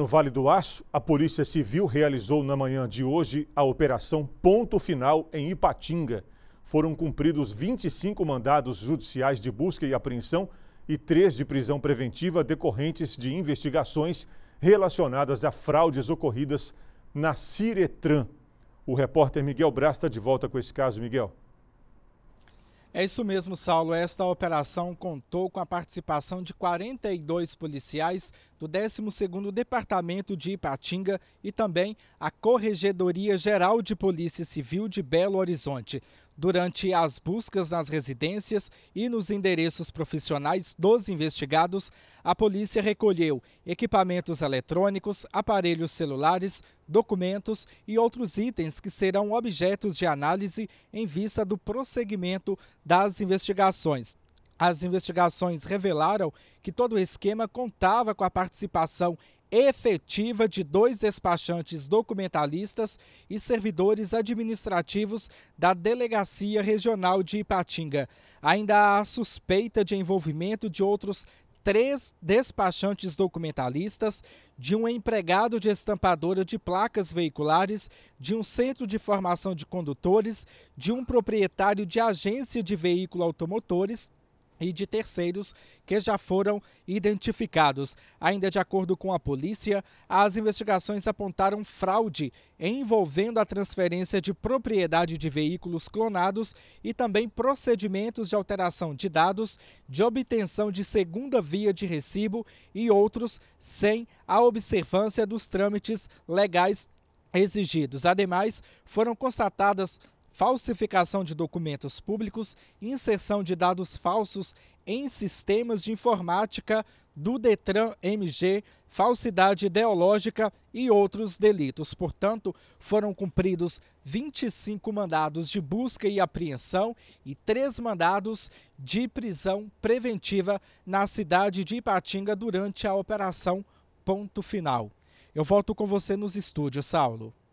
No Vale do Aço, a Polícia Civil realizou na manhã de hoje a operação Ponto Final em Ipatinga. Foram cumpridos 25 mandados judiciais de busca e apreensão e três de prisão preventiva decorrentes de investigações relacionadas a fraudes ocorridas na Ciretran. O repórter Miguel Brás está de volta com esse caso, Miguel. É isso mesmo, Saulo. Esta operação contou com a participação de 42 policiais do 12º Departamento de Ipatinga e também a Corregedoria Geral de Polícia Civil de Belo Horizonte durante as buscas nas residências e nos endereços profissionais dos investigados, a polícia recolheu equipamentos eletrônicos, aparelhos celulares, documentos e outros itens que serão objetos de análise em vista do prosseguimento das investigações. As investigações revelaram que todo o esquema contava com a participação efetiva de dois despachantes documentalistas e servidores administrativos da Delegacia Regional de Ipatinga. Ainda há suspeita de envolvimento de outros três despachantes documentalistas, de um empregado de estampadora de placas veiculares, de um centro de formação de condutores, de um proprietário de agência de veículos automotores e de terceiros que já foram identificados. Ainda de acordo com a polícia, as investigações apontaram fraude envolvendo a transferência de propriedade de veículos clonados e também procedimentos de alteração de dados, de obtenção de segunda via de recibo e outros sem a observância dos trâmites legais exigidos. Ademais, foram constatadas falsificação de documentos públicos inserção de dados falsos em sistemas de informática do Detran MG, falsidade ideológica e outros delitos. Portanto, foram cumpridos 25 mandados de busca e apreensão e três mandados de prisão preventiva na cidade de Ipatinga durante a operação Ponto Final. Eu volto com você nos estúdios, Saulo.